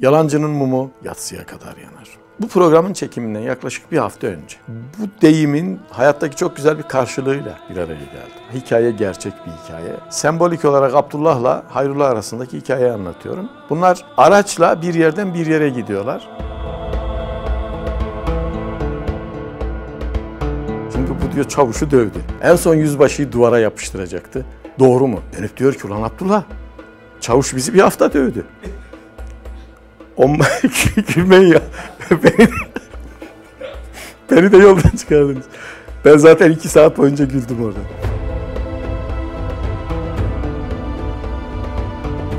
Yalancının mumu yatsıya kadar yanar. Bu programın çekiminden yaklaşık bir hafta önce bu deyimin hayattaki çok güzel bir karşılığıyla bir araya geldim. Hikaye gerçek bir hikaye. Sembolik olarak Abdullah'la Hayrullah arasındaki hikayeyi anlatıyorum. Bunlar araçla bir yerden bir yere gidiyorlar. Çünkü bu diyor çavuşu dövdü. En son yüzbaşıyı duvara yapıştıracaktı. Doğru mu? Dönüp diyor ki ulan Abdullah çavuş bizi bir hafta dövdü. On... Gülmeyin ya. beni, de... beni de yoldan çıkardınız. Ben zaten iki saat boyunca güldüm orada.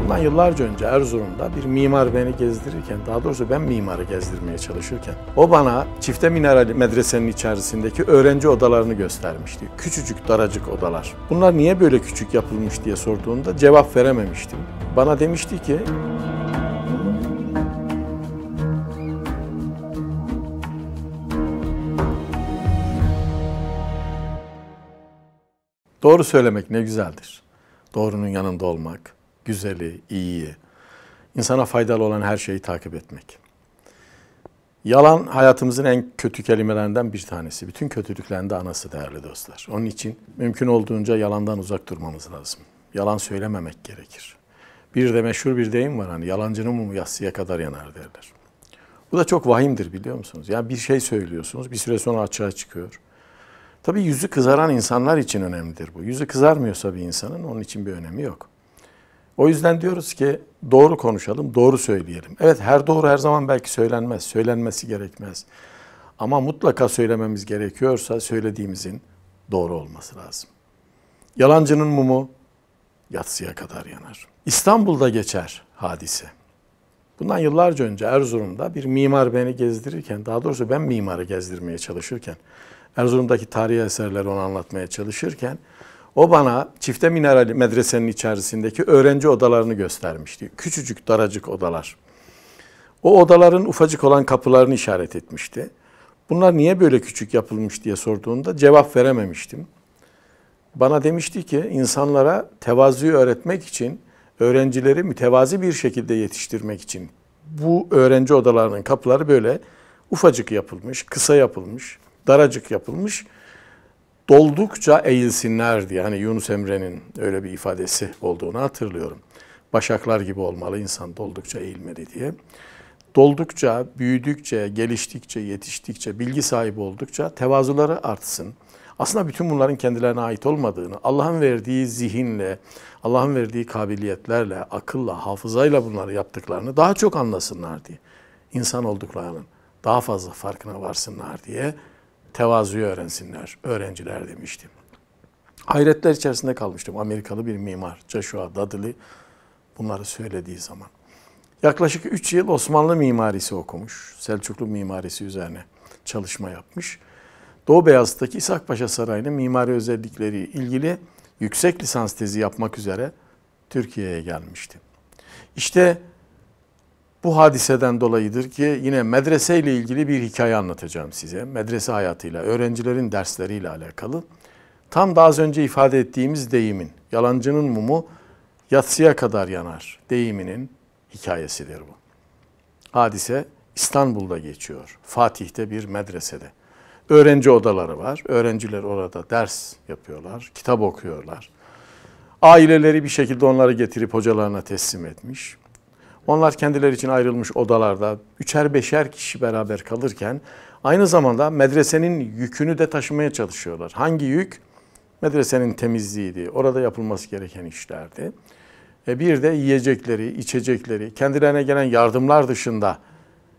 Bundan yıllarca önce Erzurum'da bir mimar beni gezdirirken, daha doğrusu ben mimarı gezdirmeye çalışırken, o bana çifte mineral medresenin içerisindeki öğrenci odalarını göstermişti. Küçücük, daracık odalar. Bunlar niye böyle küçük yapılmış diye sorduğunda cevap verememiştim. Bana demişti ki, Doğru söylemek ne güzeldir. Doğrunun yanında olmak, güzeli, iyiyi, insana faydalı olan her şeyi takip etmek. Yalan hayatımızın en kötü kelimelerinden bir tanesi. Bütün kötülüklerin de anası değerli dostlar. Onun için mümkün olduğunca yalandan uzak durmamız lazım. Yalan söylememek gerekir. Bir de meşhur bir deyim var hani yalancının mumu yassıya kadar yanar derler. Bu da çok vahimdir biliyor musunuz? Yani bir şey söylüyorsunuz bir süre sonra açığa çıkıyor. Tabii yüzü kızaran insanlar için önemlidir bu. Yüzü kızarmıyorsa bir insanın onun için bir önemi yok. O yüzden diyoruz ki doğru konuşalım, doğru söyleyelim. Evet her doğru her zaman belki söylenmez, söylenmesi gerekmez. Ama mutlaka söylememiz gerekiyorsa söylediğimizin doğru olması lazım. Yalancının mumu yatsıya kadar yanar. İstanbul'da geçer hadise. Bundan yıllarca önce Erzurum'da bir mimar beni gezdirirken, daha doğrusu ben mimarı gezdirmeye çalışırken, Erzurum'daki tarihi eserleri onu anlatmaya çalışırken, o bana çifte mineral medresenin içerisindeki öğrenci odalarını göstermişti. Küçücük, daracık odalar. O odaların ufacık olan kapılarını işaret etmişti. Bunlar niye böyle küçük yapılmış diye sorduğunda cevap verememiştim. Bana demişti ki insanlara tevazuyu öğretmek için, öğrencileri mütevazi bir şekilde yetiştirmek için bu öğrenci odalarının kapıları böyle ufacık yapılmış, kısa yapılmış, daracık yapılmış. Doldukça eğilsinler diye hani Yunus Emre'nin öyle bir ifadesi olduğunu hatırlıyorum. Başaklar gibi olmalı insan doldukça eğilmeli diye. Doldukça, büyüdükçe, geliştikçe, yetiştikçe, bilgi sahibi oldukça tevazuları artsın. Aslında bütün bunların kendilerine ait olmadığını, Allah'ın verdiği zihinle, Allah'ın verdiği kabiliyetlerle, akılla, hafızayla bunları yaptıklarını daha çok anlasınlar diye. insan olduklarının daha fazla farkına varsınlar diye tevazuyu öğrensinler, öğrenciler demiştim. Hayretler içerisinde kalmıştım. Amerikalı bir mimar, Joshua Dudley bunları söylediği zaman. Yaklaşık 3 yıl Osmanlı mimarisi okumuş. Selçuklu mimarisi üzerine çalışma yapmış. Doğu Beyazıt'taki İshak Paşa Sarayı'nın mimari özellikleri ilgili yüksek lisans tezi yapmak üzere Türkiye'ye gelmişti. İşte bu hadiseden dolayıdır ki yine medreseyle ilgili bir hikaye anlatacağım size. Medrese hayatıyla, öğrencilerin dersleriyle alakalı. Tam daha az önce ifade ettiğimiz deyimin, yalancının mumu yatsıya kadar yanar deyiminin hikayesidir bu. Hadise İstanbul'da geçiyor. Fatih'te bir medresede öğrenci odaları var. Öğrenciler orada ders yapıyorlar, kitap okuyorlar. Aileleri bir şekilde onları getirip hocalarına teslim etmiş. Onlar kendileri için ayrılmış odalarda üçer beşer kişi beraber kalırken aynı zamanda medresenin yükünü de taşımaya çalışıyorlar. Hangi yük? Medresenin temizliğiydi, orada yapılması gereken işlerdi. E bir de yiyecekleri, içecekleri, kendilerine gelen yardımlar dışında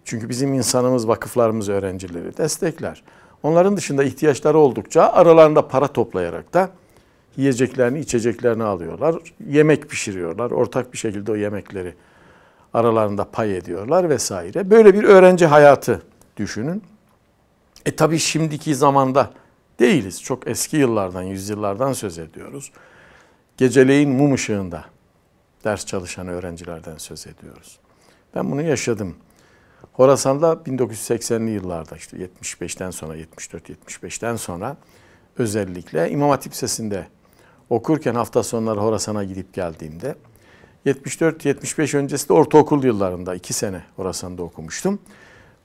çünkü bizim insanımız, vakıflarımız öğrencileri destekler. Onların dışında ihtiyaçları oldukça aralarında para toplayarak da yiyeceklerini, içeceklerini alıyorlar. Yemek pişiriyorlar. Ortak bir şekilde o yemekleri aralarında pay ediyorlar vesaire. Böyle bir öğrenci hayatı düşünün. E tabi şimdiki zamanda değiliz. Çok eski yıllardan, yüzyıllardan söz ediyoruz. Geceleyin mum ışığında ders çalışan öğrencilerden söz ediyoruz. Ben bunu yaşadım. Horasan'da 1980'li yıllarda işte 75'ten sonra 74-75'ten sonra özellikle İmam Hatip Sesi'nde okurken hafta sonları Horasan'a gidip geldiğimde 74-75 öncesi de ortaokul yıllarında 2 sene Horasan'da okumuştum.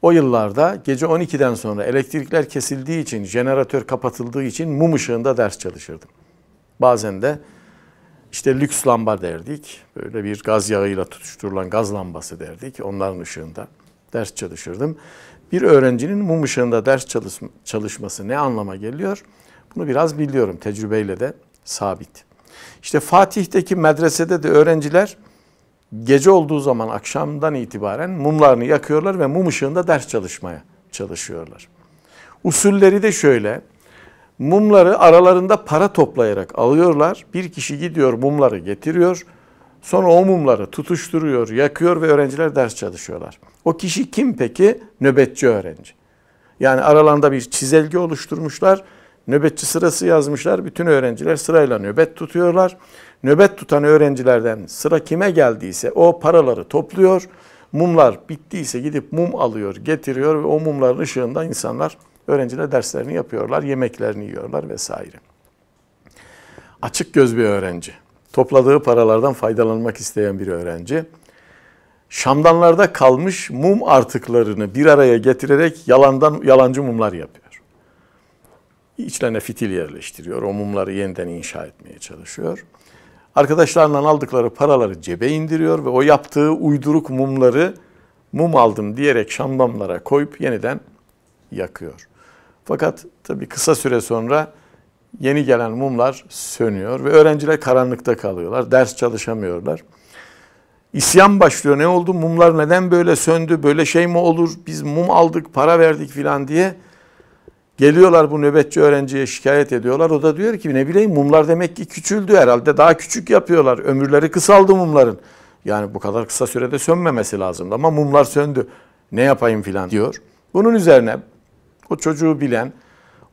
O yıllarda gece 12'den sonra elektrikler kesildiği için, jeneratör kapatıldığı için mum ışığında ders çalışırdım. Bazen de işte lüks lamba derdik. Böyle bir gaz yağıyla tutuşturulan gaz lambası derdik onların ışığında ders çalışırdım. Bir öğrencinin mum ışığında ders çalışması ne anlama geliyor? Bunu biraz biliyorum tecrübeyle de sabit. İşte Fatih'teki medresede de öğrenciler gece olduğu zaman akşamdan itibaren mumlarını yakıyorlar ve mum ışığında ders çalışmaya çalışıyorlar. Usulleri de şöyle. Mumları aralarında para toplayarak alıyorlar. Bir kişi gidiyor mumları getiriyor. Sonra o mumları tutuşturuyor, yakıyor ve öğrenciler ders çalışıyorlar. O kişi kim peki? Nöbetçi öğrenci. Yani aralarında bir çizelge oluşturmuşlar. Nöbetçi sırası yazmışlar. Bütün öğrenciler sırayla nöbet tutuyorlar. Nöbet tutan öğrencilerden sıra kime geldiyse o paraları topluyor. Mumlar bittiyse gidip mum alıyor, getiriyor ve o mumların ışığında insanlar, öğrenciler derslerini yapıyorlar, yemeklerini yiyorlar vesaire. Açık göz bir öğrenci topladığı paralardan faydalanmak isteyen bir öğrenci. Şamdanlarda kalmış mum artıklarını bir araya getirerek yalandan yalancı mumlar yapıyor. İçlerine fitil yerleştiriyor. O mumları yeniden inşa etmeye çalışıyor. Arkadaşlarından aldıkları paraları cebe indiriyor ve o yaptığı uyduruk mumları mum aldım diyerek şamdanlara koyup yeniden yakıyor. Fakat tabii kısa süre sonra yeni gelen mumlar sönüyor ve öğrenciler karanlıkta kalıyorlar. Ders çalışamıyorlar. İsyan başlıyor. Ne oldu? Mumlar neden böyle söndü? Böyle şey mi olur? Biz mum aldık, para verdik filan diye. Geliyorlar bu nöbetçi öğrenciye şikayet ediyorlar. O da diyor ki ne bileyim mumlar demek ki küçüldü herhalde. Daha küçük yapıyorlar. Ömürleri kısaldı mumların. Yani bu kadar kısa sürede sönmemesi lazımdı ama mumlar söndü. Ne yapayım filan diyor. Bunun üzerine o çocuğu bilen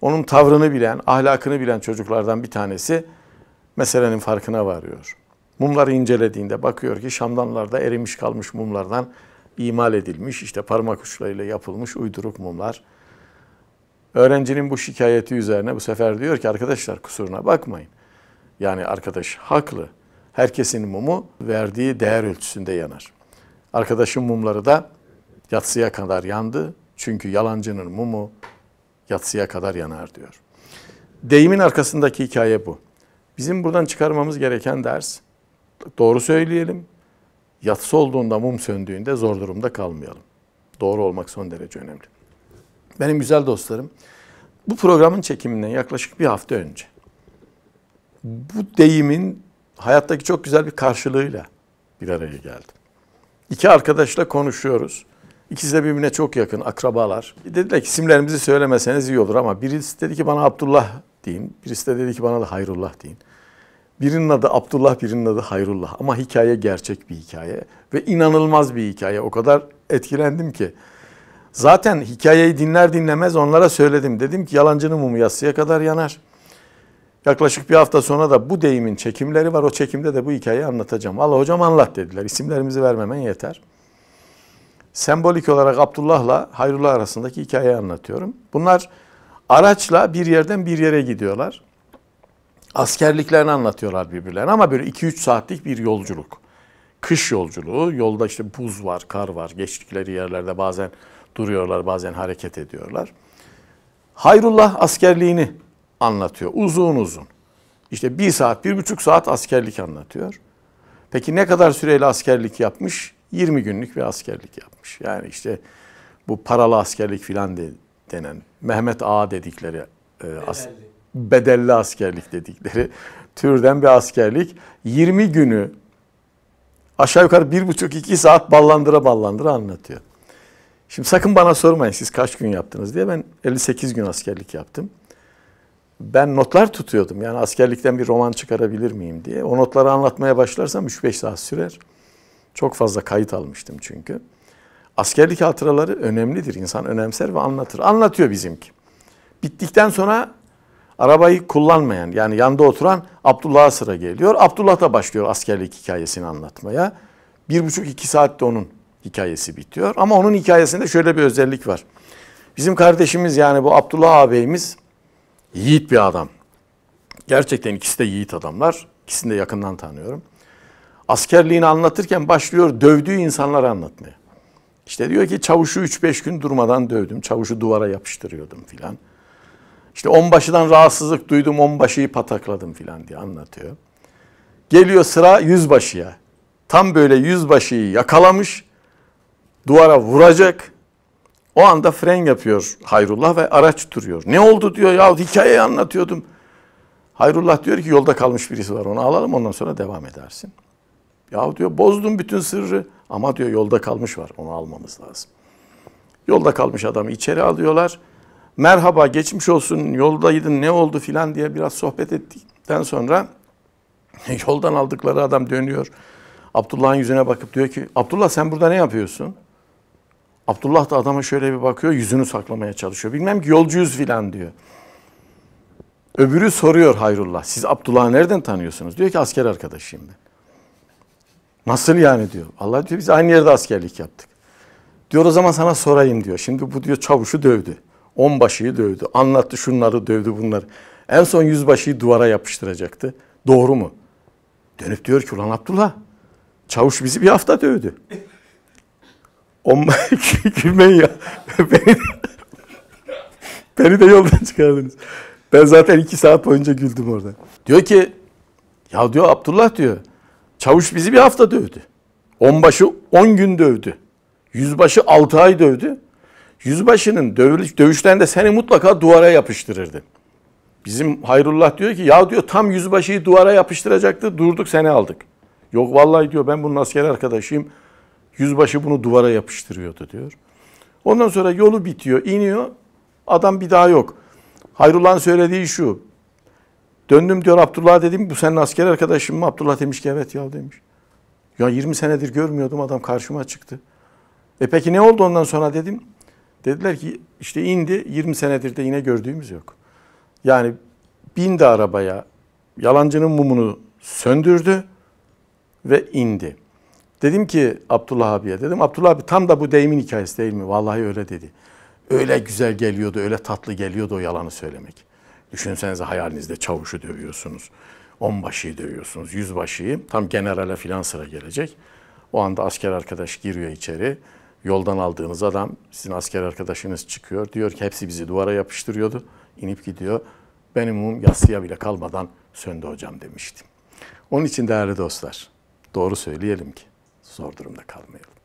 onun tavrını bilen, ahlakını bilen çocuklardan bir tanesi meselenin farkına varıyor. Mumları incelediğinde bakıyor ki şamdanlarda erimiş kalmış mumlardan imal edilmiş, işte parmak uçlarıyla yapılmış uyduruk mumlar. Öğrencinin bu şikayeti üzerine bu sefer diyor ki arkadaşlar kusuruna bakmayın. Yani arkadaş haklı. Herkesin mumu verdiği değer ölçüsünde yanar. Arkadaşın mumları da yatsıya kadar yandı. Çünkü yalancının mumu yatsıya kadar yanar diyor. Deyimin arkasındaki hikaye bu. Bizim buradan çıkarmamız gereken ders doğru söyleyelim. Yatsı olduğunda mum söndüğünde zor durumda kalmayalım. Doğru olmak son derece önemli. Benim güzel dostlarım bu programın çekiminden yaklaşık bir hafta önce bu deyimin hayattaki çok güzel bir karşılığıyla bir araya geldim. İki arkadaşla konuşuyoruz. İkisi de birbirine çok yakın, akrabalar. Dediler ki isimlerimizi söylemeseniz iyi olur ama birisi dedi ki bana Abdullah deyin. Birisi de dedi ki bana da Hayrullah deyin. Birinin adı Abdullah, birinin adı Hayrullah. Ama hikaye gerçek bir hikaye ve inanılmaz bir hikaye. O kadar etkilendim ki. Zaten hikayeyi dinler dinlemez onlara söyledim. Dedim ki yalancının mumu yatsıya kadar yanar. Yaklaşık bir hafta sonra da bu deyimin çekimleri var. O çekimde de bu hikayeyi anlatacağım. Allah hocam anlat dediler. İsimlerimizi vermemen yeter sembolik olarak Abdullah'la Hayrullah arasındaki hikayeyi anlatıyorum. Bunlar araçla bir yerden bir yere gidiyorlar. Askerliklerini anlatıyorlar birbirlerine ama böyle 2-3 saatlik bir yolculuk. Kış yolculuğu, yolda işte buz var, kar var. Geçtikleri yerlerde bazen duruyorlar, bazen hareket ediyorlar. Hayrullah askerliğini anlatıyor uzun uzun. İşte bir saat, bir buçuk saat askerlik anlatıyor. Peki ne kadar süreyle askerlik yapmış? 20 günlük bir askerlik yapmış. Yani işte bu paralı askerlik filan de, denen Mehmet A. dedikleri e, as, bedelli askerlik dedikleri türden bir askerlik 20 günü aşağı yukarı 1,5-2 saat ballandıra ballandıra anlatıyor. Şimdi sakın bana sormayın siz kaç gün yaptınız diye ben 58 gün askerlik yaptım. Ben notlar tutuyordum yani askerlikten bir roman çıkarabilir miyim diye. O notları anlatmaya başlarsam 3-5 saat sürer. Çok fazla kayıt almıştım çünkü. Askerlik hatıraları önemlidir. İnsan önemser ve anlatır. Anlatıyor bizimki. Bittikten sonra arabayı kullanmayan yani yanda oturan Abdullah'a sıra geliyor. Abdullah da başlıyor askerlik hikayesini anlatmaya. Bir buçuk iki saatte onun hikayesi bitiyor. Ama onun hikayesinde şöyle bir özellik var. Bizim kardeşimiz yani bu Abdullah ağabeyimiz yiğit bir adam. Gerçekten ikisi de yiğit adamlar. İkisini de yakından tanıyorum askerliğini anlatırken başlıyor dövdüğü insanları anlatmaya. İşte diyor ki çavuşu 3-5 gün durmadan dövdüm. Çavuşu duvara yapıştırıyordum filan. İşte onbaşıdan rahatsızlık duydum onbaşıyı patakladım filan diye anlatıyor. Geliyor sıra yüzbaşıya. Tam böyle yüzbaşıyı yakalamış. Duvara vuracak. O anda fren yapıyor Hayrullah ve araç duruyor. Ne oldu diyor ya hikayeyi anlatıyordum. Hayrullah diyor ki yolda kalmış birisi var onu alalım ondan sonra devam edersin. Ya diyor bozdum bütün sırrı ama diyor yolda kalmış var onu almamız lazım. Yolda kalmış adamı içeri alıyorlar. Merhaba geçmiş olsun yoldaydın ne oldu filan diye biraz sohbet ettikten sonra yoldan aldıkları adam dönüyor. Abdullah'ın yüzüne bakıp diyor ki Abdullah sen burada ne yapıyorsun? Abdullah da adama şöyle bir bakıyor yüzünü saklamaya çalışıyor. Bilmem ki yolcuyuz filan diyor. Öbürü soruyor Hayrullah siz Abdullah'ı nereden tanıyorsunuz? Diyor ki asker arkadaşıyım ben. Nasıl yani diyor. Allah diyor biz aynı yerde askerlik yaptık. Diyor o zaman sana sorayım diyor. Şimdi bu diyor çavuşu dövdü. Onbaşıyı dövdü. Anlattı şunları dövdü bunları. En son yüzbaşıyı duvara yapıştıracaktı. Doğru mu? Dönüp diyor ki ulan Abdullah çavuş bizi bir hafta dövdü. On... Gülmeyin ya. beni, beni de yoldan çıkardınız. Ben zaten iki saat boyunca güldüm orada. Diyor ki ya diyor Abdullah diyor Çavuş bizi bir hafta dövdü. Onbaşı on gün dövdü. Yüzbaşı altı ay dövdü. Yüzbaşının dövüş, dövüşlerinde seni mutlaka duvara yapıştırırdı. Bizim Hayrullah diyor ki ya diyor tam yüzbaşıyı duvara yapıştıracaktı durduk seni aldık. Yok vallahi diyor ben bunun asker arkadaşıyım. Yüzbaşı bunu duvara yapıştırıyordu diyor. Ondan sonra yolu bitiyor, iniyor. Adam bir daha yok. Hayrullah'ın söylediği şu. Döndüm diyor Abdullah dedim bu senin asker arkadaşın mı? Abdullah demiş ki evet ya demiş. Ya 20 senedir görmüyordum adam karşıma çıktı. E peki ne oldu ondan sonra dedim. Dediler ki işte indi 20 senedir de yine gördüğümüz yok. Yani bindi arabaya yalancının mumunu söndürdü ve indi. Dedim ki Abdullah abiye dedim Abdullah abi tam da bu deyimin hikayesi değil mi? Vallahi öyle dedi. Öyle güzel geliyordu öyle tatlı geliyordu o yalanı söylemek. Düşünsenize hayalinizde çavuşu dövüyorsunuz. Onbaşıyı dövüyorsunuz, yüzbaşıyı. Tam generale filan sıra gelecek. O anda asker arkadaş giriyor içeri. Yoldan aldığınız adam, sizin asker arkadaşınız çıkıyor. Diyor ki hepsi bizi duvara yapıştırıyordu. İnip gidiyor. Benim mum yatsıya bile kalmadan söndü hocam demiştim. Onun için değerli dostlar, doğru söyleyelim ki zor durumda kalmayalım.